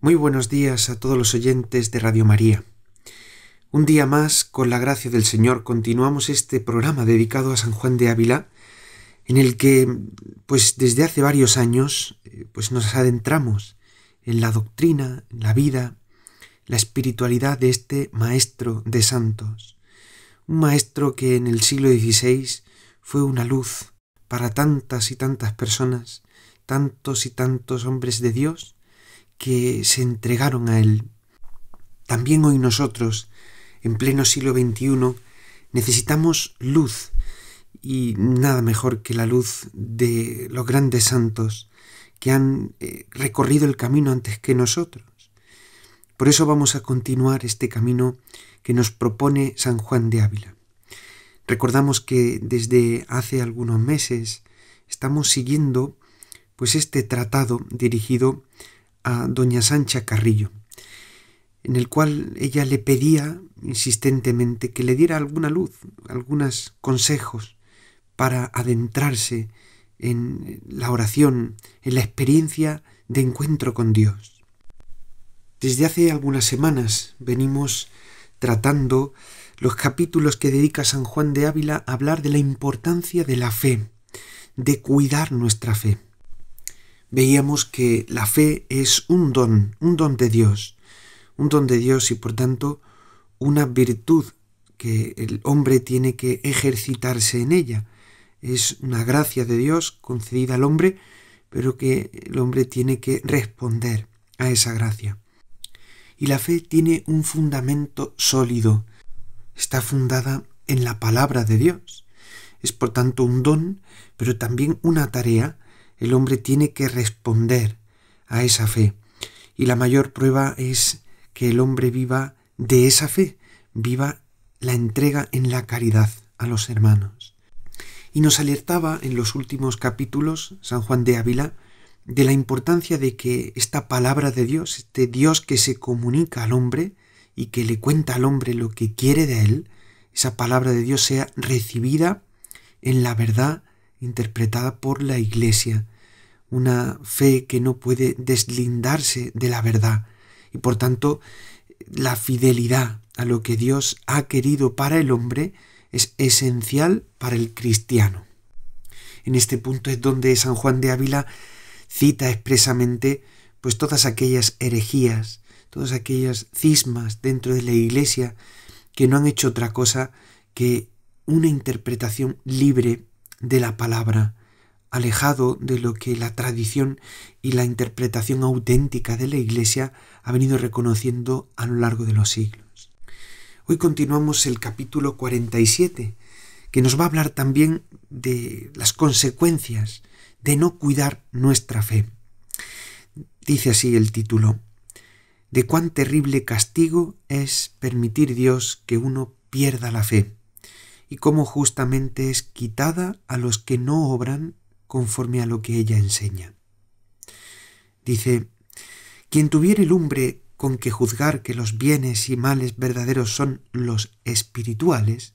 Muy buenos días a todos los oyentes de Radio María. Un día más, con la gracia del Señor, continuamos este programa dedicado a San Juan de Ávila, en el que, pues desde hace varios años, eh, pues nos adentramos en la doctrina, en la vida, la espiritualidad de este maestro de santos. Un maestro que en el siglo XVI fue una luz para tantas y tantas personas, tantos y tantos hombres de Dios, que se entregaron a Él. También hoy nosotros, en pleno siglo XXI, necesitamos luz y nada mejor que la luz de los grandes santos que han eh, recorrido el camino antes que nosotros. Por eso vamos a continuar este camino que nos propone San Juan de Ávila. Recordamos que desde hace algunos meses estamos siguiendo pues este tratado dirigido doña Sancha Carrillo, en el cual ella le pedía insistentemente que le diera alguna luz, algunos consejos para adentrarse en la oración, en la experiencia de encuentro con Dios. Desde hace algunas semanas venimos tratando los capítulos que dedica San Juan de Ávila a hablar de la importancia de la fe, de cuidar nuestra fe veíamos que la fe es un don, un don de Dios, un don de Dios y por tanto una virtud que el hombre tiene que ejercitarse en ella. Es una gracia de Dios concedida al hombre, pero que el hombre tiene que responder a esa gracia. Y la fe tiene un fundamento sólido. Está fundada en la palabra de Dios. Es por tanto un don, pero también una tarea el hombre tiene que responder a esa fe. Y la mayor prueba es que el hombre viva de esa fe, viva la entrega en la caridad a los hermanos. Y nos alertaba en los últimos capítulos San Juan de Ávila de la importancia de que esta palabra de Dios, este Dios que se comunica al hombre y que le cuenta al hombre lo que quiere de él, esa palabra de Dios sea recibida en la verdad interpretada por la Iglesia, una fe que no puede deslindarse de la verdad y por tanto la fidelidad a lo que Dios ha querido para el hombre es esencial para el cristiano. En este punto es donde San Juan de Ávila cita expresamente pues todas aquellas herejías, todas aquellas cismas dentro de la Iglesia que no han hecho otra cosa que una interpretación libre de la palabra, alejado de lo que la tradición y la interpretación auténtica de la Iglesia ha venido reconociendo a lo largo de los siglos. Hoy continuamos el capítulo 47, que nos va a hablar también de las consecuencias de no cuidar nuestra fe. Dice así el título, de cuán terrible castigo es permitir Dios que uno pierda la fe y cómo justamente es quitada a los que no obran conforme a lo que ella enseña. Dice, quien tuviera el lumbre con que juzgar que los bienes y males verdaderos son los espirituales,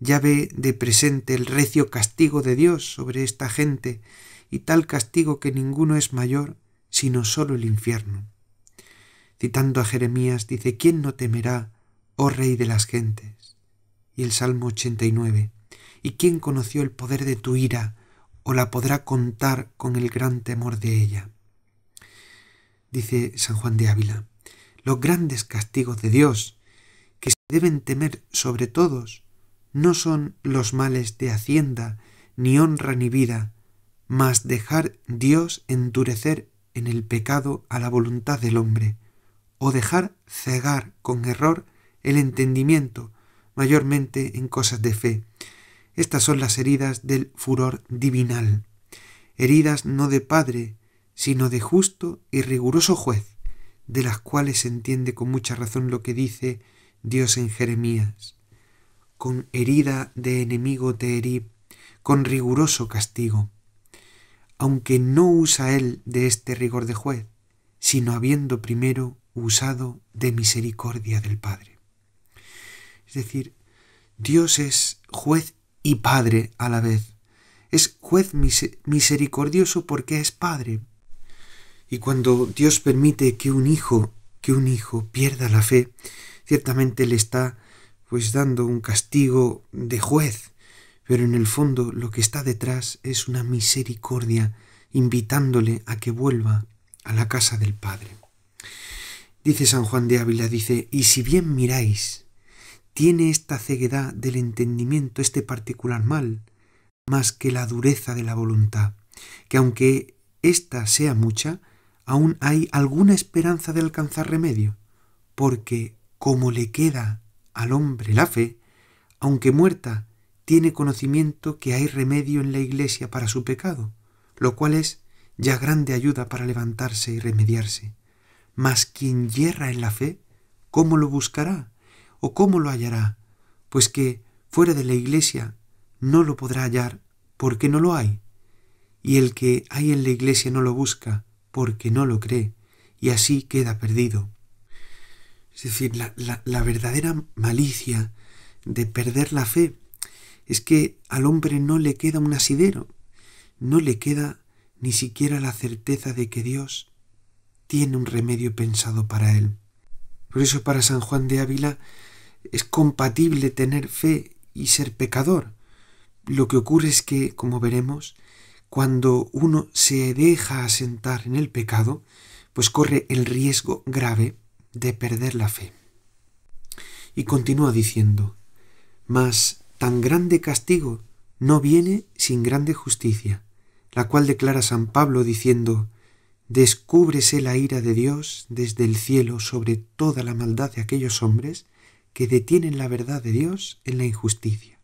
ya ve de presente el recio castigo de Dios sobre esta gente, y tal castigo que ninguno es mayor, sino solo el infierno. Citando a Jeremías, dice, ¿quién no temerá, oh rey de las gentes? y el Salmo 89. ¿Y quién conoció el poder de tu ira o la podrá contar con el gran temor de ella? Dice San Juan de Ávila, los grandes castigos de Dios, que se deben temer sobre todos, no son los males de hacienda, ni honra ni vida, mas dejar Dios endurecer en el pecado a la voluntad del hombre, o dejar cegar con error el entendimiento mayormente en cosas de fe. Estas son las heridas del furor divinal, heridas no de padre, sino de justo y riguroso juez, de las cuales se entiende con mucha razón lo que dice Dios en Jeremías. Con herida de enemigo te herí, con riguroso castigo. Aunque no usa él de este rigor de juez, sino habiendo primero usado de misericordia del Padre. Es decir, Dios es juez y padre a la vez. Es juez misericordioso porque es padre. Y cuando Dios permite que un hijo, que un hijo pierda la fe, ciertamente le está pues dando un castigo de juez, pero en el fondo lo que está detrás es una misericordia invitándole a que vuelva a la casa del Padre. Dice San Juan de Ávila, dice, y si bien miráis tiene esta ceguedad del entendimiento, este particular mal, más que la dureza de la voluntad, que aunque ésta sea mucha, aún hay alguna esperanza de alcanzar remedio, porque como le queda al hombre la fe, aunque muerta, tiene conocimiento que hay remedio en la iglesia para su pecado, lo cual es ya grande ayuda para levantarse y remediarse. Mas quien yerra en la fe, ¿cómo lo buscará? ¿O cómo lo hallará? Pues que, fuera de la iglesia, no lo podrá hallar, porque no lo hay. Y el que hay en la iglesia no lo busca, porque no lo cree, y así queda perdido. Es decir, la, verdadera malicia de perder la fe es que al hombre no le queda un asidero, no le queda ni siquiera la certeza de que Dios tiene un remedio pensado para él. Por eso para San Juan de Ávila es compatible tener fe y ser pecador. Lo que ocurre es que, como veremos, cuando uno se deja asentar en el pecado, pues corre el riesgo grave de perder la fe. Y continúa diciendo, mas tan grande castigo no viene sin grande justicia, la cual declara San Pablo diciendo, descúbrese la ira de Dios desde el cielo sobre toda la maldad de aquellos hombres que detienen la verdad de Dios en la injusticia,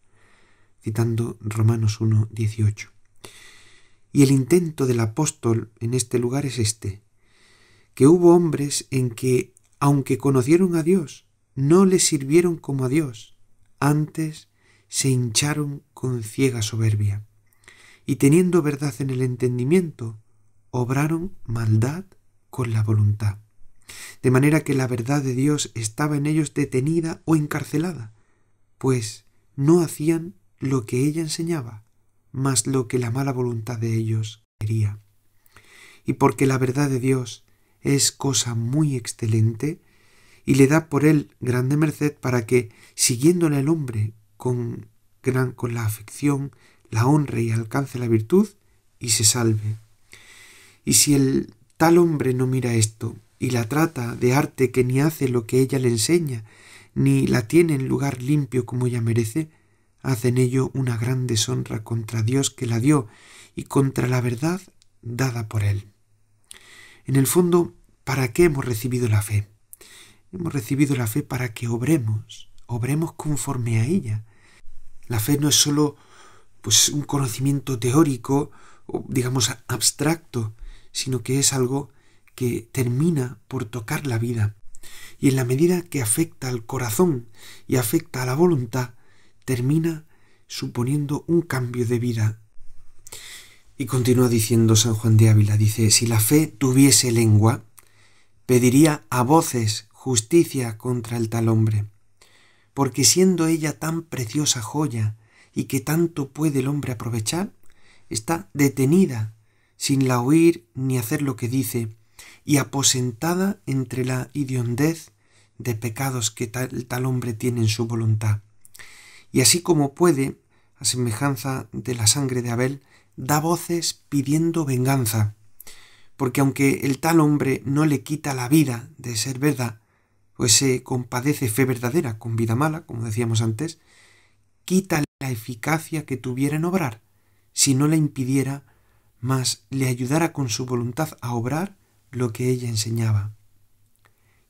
citando Romanos 1.18. Y el intento del apóstol en este lugar es este, que hubo hombres en que, aunque conocieron a Dios, no le sirvieron como a Dios, antes se hincharon con ciega soberbia, y teniendo verdad en el entendimiento, obraron maldad con la voluntad de manera que la verdad de Dios estaba en ellos detenida o encarcelada, pues no hacían lo que ella enseñaba, mas lo que la mala voluntad de ellos quería. Y porque la verdad de Dios es cosa muy excelente, y le da por él grande merced para que, siguiéndole el hombre con, gran, con la afección, la honre y alcance la virtud, y se salve. Y si el tal hombre no mira esto, y la trata de arte que ni hace lo que ella le enseña, ni la tiene en lugar limpio como ella merece, hace en ello una gran deshonra contra Dios que la dio y contra la verdad dada por él. En el fondo, ¿para qué hemos recibido la fe? Hemos recibido la fe para que obremos, obremos conforme a ella. La fe no es sólo pues un conocimiento teórico, o digamos abstracto, sino que es algo que termina por tocar la vida. Y en la medida que afecta al corazón y afecta a la voluntad, termina suponiendo un cambio de vida. Y continúa diciendo San Juan de Ávila, dice, si la fe tuviese lengua, pediría a voces justicia contra el tal hombre, porque siendo ella tan preciosa joya y que tanto puede el hombre aprovechar, está detenida, sin la oír ni hacer lo que dice, y aposentada entre la idiondez de pecados que tal, tal hombre tiene en su voluntad. Y así como puede, a semejanza de la sangre de Abel, da voces pidiendo venganza, porque aunque el tal hombre no le quita la vida de ser verdad, pues se compadece fe verdadera con vida mala, como decíamos antes, quita la eficacia que tuviera en obrar, si no la impidiera, mas le ayudara con su voluntad a obrar lo que ella enseñaba.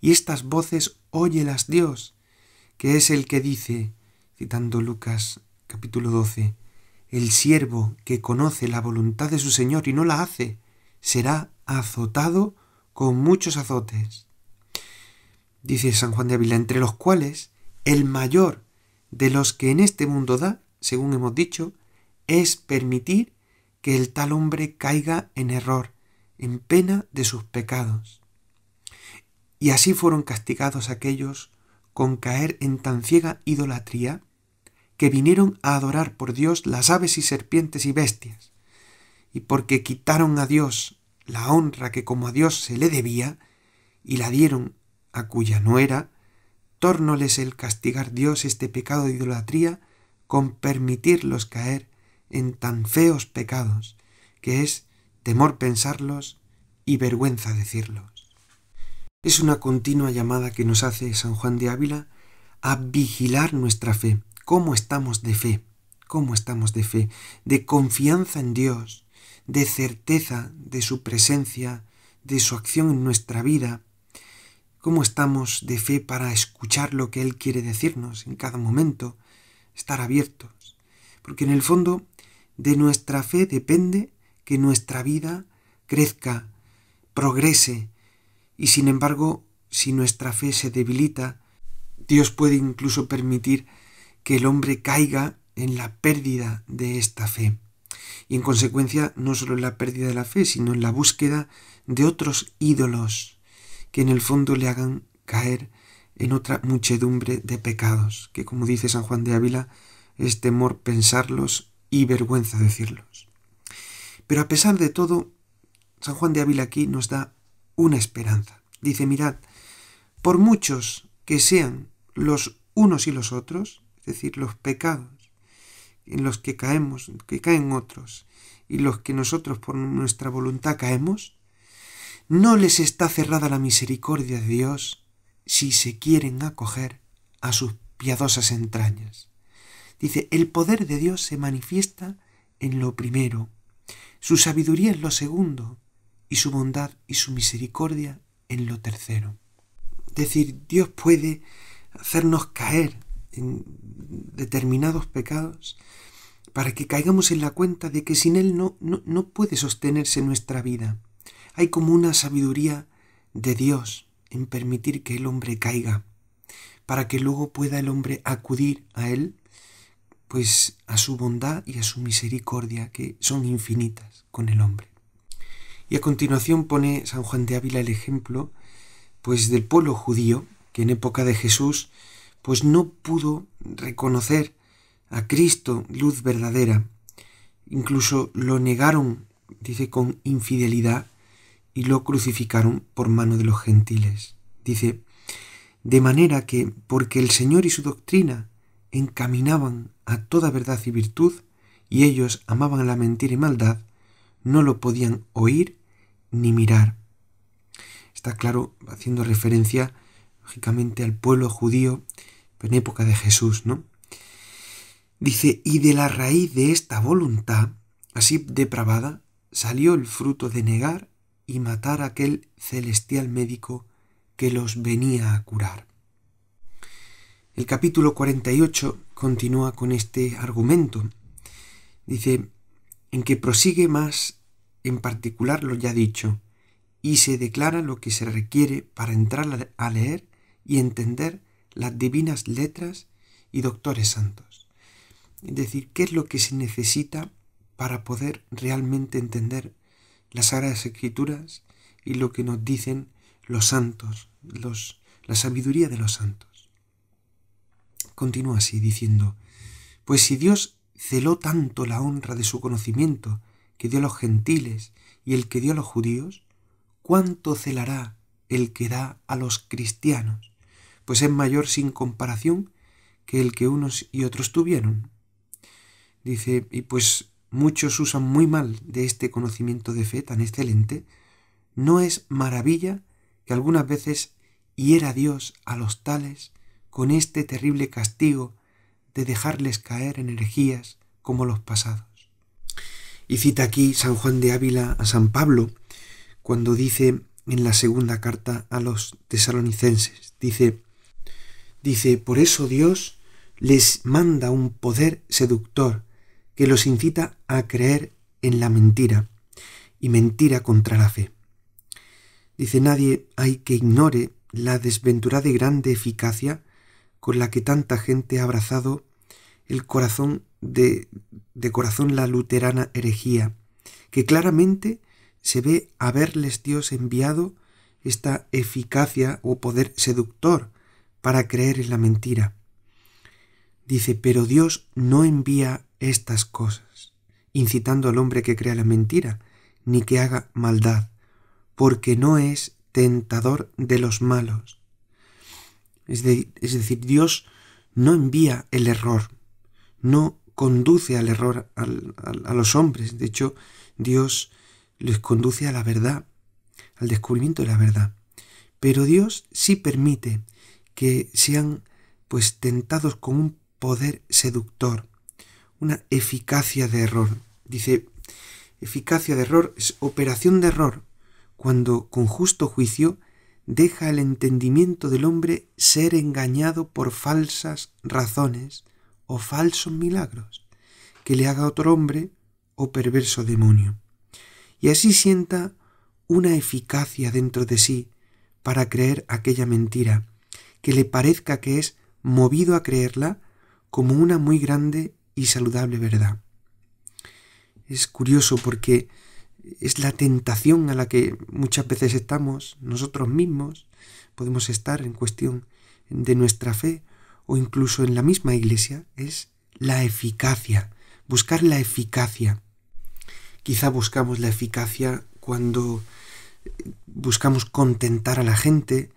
Y estas voces óyelas Dios, que es el que dice, citando Lucas capítulo 12, el siervo que conoce la voluntad de su Señor y no la hace, será azotado con muchos azotes. Dice San Juan de Ávila, entre los cuales el mayor de los que en este mundo da, según hemos dicho, es permitir que el tal hombre caiga en error en pena de sus pecados. Y así fueron castigados aquellos con caer en tan ciega idolatría que vinieron a adorar por Dios las aves y serpientes y bestias, y porque quitaron a Dios la honra que como a Dios se le debía, y la dieron a cuya no era, tórnoles el castigar Dios este pecado de idolatría con permitirlos caer en tan feos pecados, que es temor pensarlos y vergüenza decirlos. Es una continua llamada que nos hace San Juan de Ávila a vigilar nuestra fe, cómo estamos de fe, cómo estamos de fe, de confianza en Dios, de certeza de su presencia, de su acción en nuestra vida, cómo estamos de fe para escuchar lo que Él quiere decirnos en cada momento, estar abiertos, porque en el fondo de nuestra fe depende que nuestra vida crezca, progrese, y sin embargo, si nuestra fe se debilita, Dios puede incluso permitir que el hombre caiga en la pérdida de esta fe. Y en consecuencia, no solo en la pérdida de la fe, sino en la búsqueda de otros ídolos que en el fondo le hagan caer en otra muchedumbre de pecados, que como dice San Juan de Ávila, es temor pensarlos y vergüenza decirlos. Pero a pesar de todo, San Juan de Ávila aquí nos da una esperanza. Dice, mirad, por muchos que sean los unos y los otros, es decir, los pecados en los que caemos, que caen otros, y los que nosotros por nuestra voluntad caemos, no les está cerrada la misericordia de Dios si se quieren acoger a sus piadosas entrañas. Dice, el poder de Dios se manifiesta en lo primero, su sabiduría es lo segundo y su bondad y su misericordia en lo tercero. Es decir, Dios puede hacernos caer en determinados pecados para que caigamos en la cuenta de que sin Él no puede sostenerse nuestra vida. Hay como una sabiduría de Dios en permitir que el hombre caiga, para que luego pueda el hombre acudir a Él pues a su bondad y a su misericordia, que son infinitas con el hombre. Y a continuación pone San Juan de Ávila el ejemplo, pues del pueblo judío, que en época de Jesús, pues no pudo reconocer a Cristo luz verdadera. Incluso lo negaron, dice, con infidelidad y lo crucificaron por mano de los gentiles. Dice, de manera que, porque el Señor y su doctrina encaminaban a toda verdad y virtud, y ellos amaban la mentira y maldad, no lo podían oír ni mirar. Está claro, haciendo referencia, lógicamente, al pueblo judío, en época de Jesús, ¿no? Dice, y de la raíz de esta voluntad, así depravada, salió el fruto de negar y matar a aquel celestial médico que los venía a curar. El capítulo 48 continúa con este argumento. Dice, en que prosigue más en particular lo ya dicho, y se declara lo que se requiere para entrar a leer y entender las divinas letras y doctores santos. Es decir, qué es lo que se necesita para poder realmente entender las Sagradas Escrituras y lo que nos dicen los santos, los, la sabiduría de los santos. Continúa así diciendo, pues si Dios celó tanto la honra de su conocimiento que dio a los gentiles y el que dio a los judíos, ¿cuánto celará el que da a los cristianos? Pues es mayor sin comparación que el que unos y otros tuvieron. Dice, y pues muchos usan muy mal de este conocimiento de fe tan excelente, no es maravilla que algunas veces hiera Dios a los tales con este terrible castigo de dejarles caer en como los pasados. Y cita aquí San Juan de Ávila a San Pablo, cuando dice en la segunda carta a los tesalonicenses, dice, dice, por eso Dios les manda un poder seductor que los incita a creer en la mentira y mentira contra la fe. Dice, nadie hay que ignore la desventurada y grande eficacia con la que tanta gente ha abrazado el corazón de, de corazón la luterana herejía, que claramente se ve haberles Dios enviado esta eficacia o poder seductor para creer en la mentira. Dice, pero Dios no envía estas cosas, incitando al hombre que crea la mentira, ni que haga maldad, porque no es tentador de los malos, es, decir, Dios no envía el error, no conduce al error a los hombres. De hecho, Dios les conduce a la verdad, al descubrimiento de la verdad. Pero Dios sí permite que sean pues tentados con un poder seductor, una eficacia de error. Dice, eficacia de error es operación de error, cuando con justo juicio deja el entendimiento del hombre ser engañado por falsas razones o falsos milagros que le haga otro hombre o perverso demonio, y así sienta una eficacia dentro de sí para creer aquella mentira, que le parezca que es movido a creerla como una muy grande y saludable verdad. Es curioso porque es la tentación a la que muchas veces estamos nosotros mismos, podemos estar en cuestión de nuestra fe o incluso en la misma iglesia, es la eficacia, buscar la eficacia. Quizá buscamos la eficacia cuando eh, buscamos contentar a la gente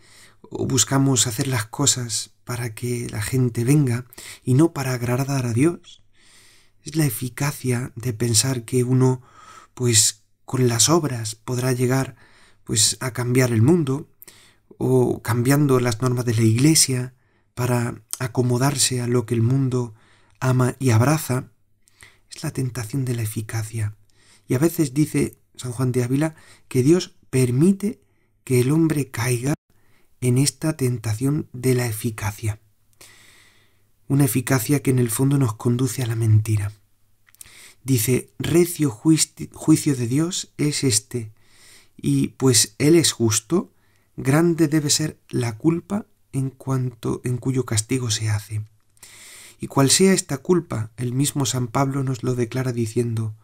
o buscamos hacer las cosas para que la gente venga y no para agradar a Dios. Es la eficacia de pensar que uno pues con las obras podrá llegar pues a cambiar el mundo o cambiando las normas de la iglesia para acomodarse a lo que el mundo ama y abraza, es la tentación de la eficacia. Y a veces dice San Juan de Ávila que Dios permite que el hombre caiga en esta tentación de la eficacia. Una eficacia que en el fondo nos conduce a la mentira. Dice, recio juicio de Dios es este, y pues Él es justo, grande debe ser la culpa en cuanto en cuyo castigo se hace. Y cual sea esta culpa, el mismo San Pablo nos lo declara diciendo,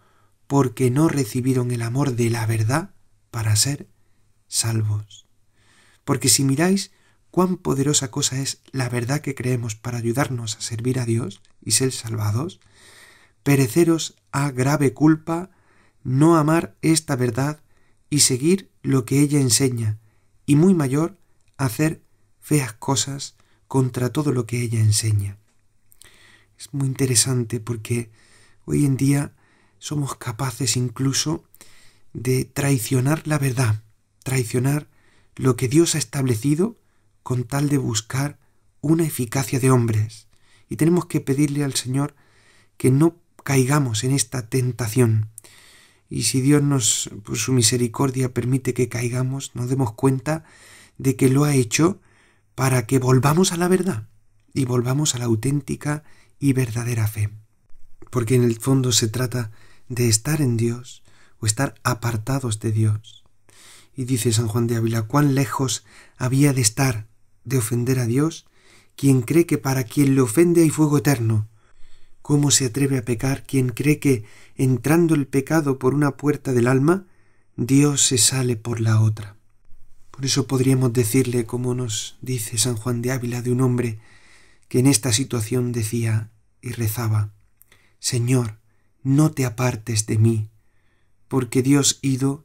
porque no recibieron el amor de la verdad para ser salvos. Porque si miráis cuán poderosa cosa es la verdad que creemos para ayudarnos a servir a Dios y ser salvados, pereceros a grave culpa no amar esta verdad y seguir lo que ella enseña, y muy mayor, hacer feas cosas contra todo lo que ella enseña. Es muy interesante porque hoy en día somos capaces incluso de traicionar la verdad, traicionar lo que Dios ha establecido con tal de buscar una eficacia de hombres. Y tenemos que pedirle al Señor que no caigamos en esta tentación. Y si Dios nos, por su misericordia, permite que caigamos, nos demos cuenta de que lo ha hecho para que volvamos a la verdad y volvamos a la auténtica y verdadera fe. Porque en el fondo se trata de estar en Dios o estar apartados de Dios. Y dice San Juan de Ávila, cuán lejos había de estar de ofender a Dios quien cree que para quien le ofende hay fuego eterno, ¿Cómo se atreve a pecar quien cree que, entrando el pecado por una puerta del alma, Dios se sale por la otra? Por eso podríamos decirle, como nos dice San Juan de Ávila, de un hombre que en esta situación decía y rezaba, Señor, no te apartes de mí, porque Dios ido,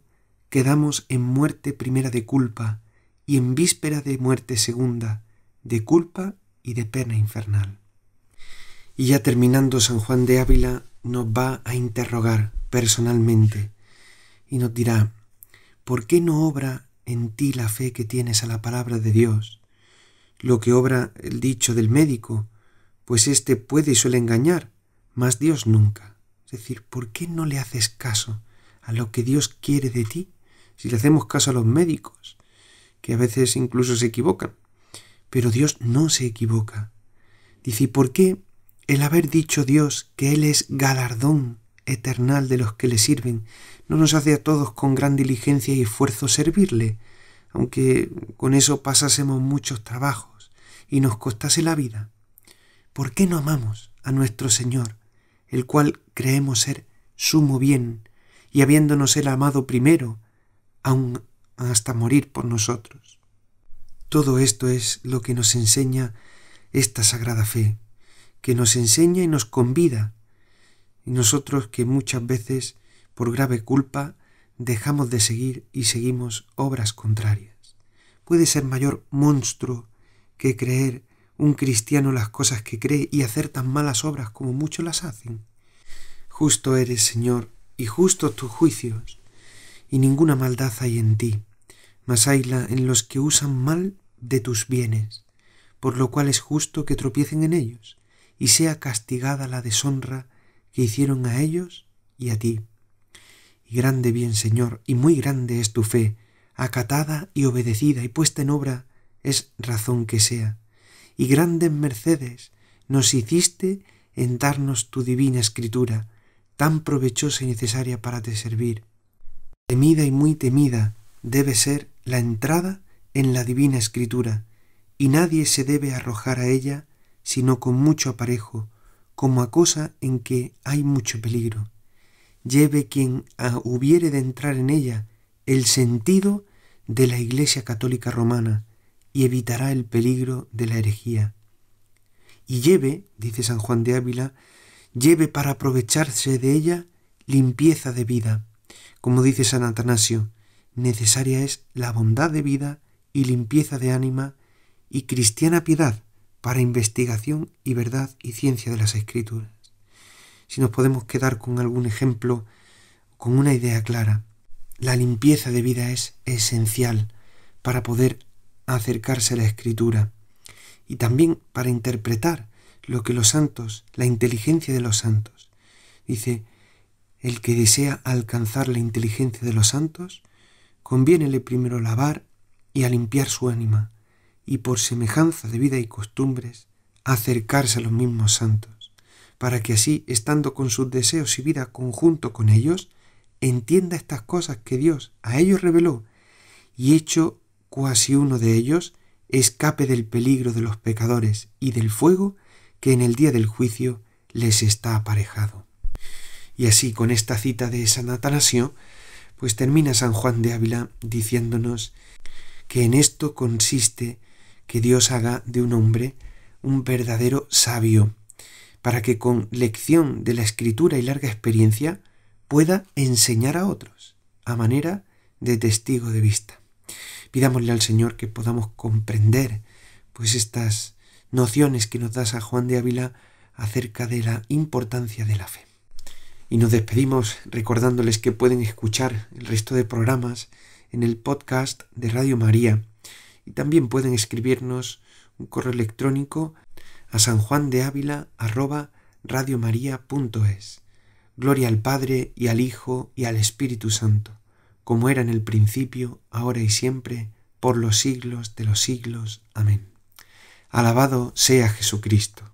quedamos en muerte primera de culpa y en víspera de muerte segunda, de culpa y de pena infernal. Y ya terminando, San Juan de Ávila nos va a interrogar personalmente y nos dirá, ¿por qué no obra en ti la fe que tienes a la palabra de Dios? Lo que obra el dicho del médico, pues éste puede y suele engañar, más Dios nunca. Es decir, ¿por qué no le haces caso a lo que Dios quiere de ti? Si le hacemos caso a los médicos, que a veces incluso se equivocan, pero Dios no se equivoca. Dice, ¿y por qué el haber dicho Dios que Él es galardón eternal de los que le sirven, no nos hace a todos con gran diligencia y esfuerzo servirle, aunque con eso pasásemos muchos trabajos y nos costase la vida. ¿Por qué no amamos a nuestro Señor, el cual creemos ser sumo bien, y habiéndonos Él amado primero, aun hasta morir por nosotros? Todo esto es lo que nos enseña esta sagrada fe, que nos enseña y nos convida. Y nosotros que muchas veces, por grave culpa, dejamos de seguir y seguimos obras contrarias. Puede ser mayor monstruo que creer un cristiano las cosas que cree y hacer tan malas obras como muchos las hacen. Justo eres, Señor, y justos tus juicios, y ninguna maldad hay en ti, mas hayla en los que usan mal de tus bienes, por lo cual es justo que tropiecen en ellos, y sea castigada la deshonra que hicieron a ellos y a ti. Y grande bien, Señor, y muy grande es tu fe, acatada y obedecida y puesta en obra es razón que sea. Y grandes mercedes nos hiciste en darnos tu divina escritura, tan provechosa y necesaria para te servir. Temida y muy temida debe ser la entrada en la divina escritura, y nadie se debe arrojar a ella sino con mucho aparejo, como a cosa en que hay mucho peligro. Lleve quien hubiere de entrar en ella el sentido de la Iglesia Católica Romana y evitará el peligro de la herejía. Y lleve, dice San Juan de Ávila, lleve para aprovecharse de ella limpieza de vida. Como dice San Atanasio, necesaria es la bondad de vida y limpieza de ánima y cristiana piedad para investigación y verdad y ciencia de las escrituras. Si nos podemos quedar con algún ejemplo, con una idea clara, la limpieza de vida es esencial para poder acercarse a la escritura y también para interpretar lo que los santos, la inteligencia de los santos. Dice, el que desea alcanzar la inteligencia de los santos, conviénele primero lavar y a limpiar su ánima, y por semejanza de vida y costumbres, acercarse a los mismos santos, para que así, estando con sus deseos y vida conjunto con ellos, entienda estas cosas que Dios a ellos reveló, y hecho cuasi uno de ellos, escape del peligro de los pecadores y del fuego que en el día del juicio les está aparejado. Y así con esta cita de San Atanasio, pues termina San Juan de Ávila diciéndonos que en esto consiste que Dios haga de un hombre un verdadero sabio, para que con lección de la escritura y larga experiencia pueda enseñar a otros, a manera de testigo de vista. Pidámosle al Señor que podamos comprender pues estas nociones que nos da San Juan de Ávila acerca de la importancia de la fe. Y nos despedimos recordándoles que pueden escuchar el resto de programas en el podcast de Radio María y también pueden escribirnos un correo electrónico a San Juan de Gloria al Padre y al Hijo y al Espíritu Santo, como era en el principio, ahora y siempre, por los siglos de los siglos. Amén. Alabado sea Jesucristo.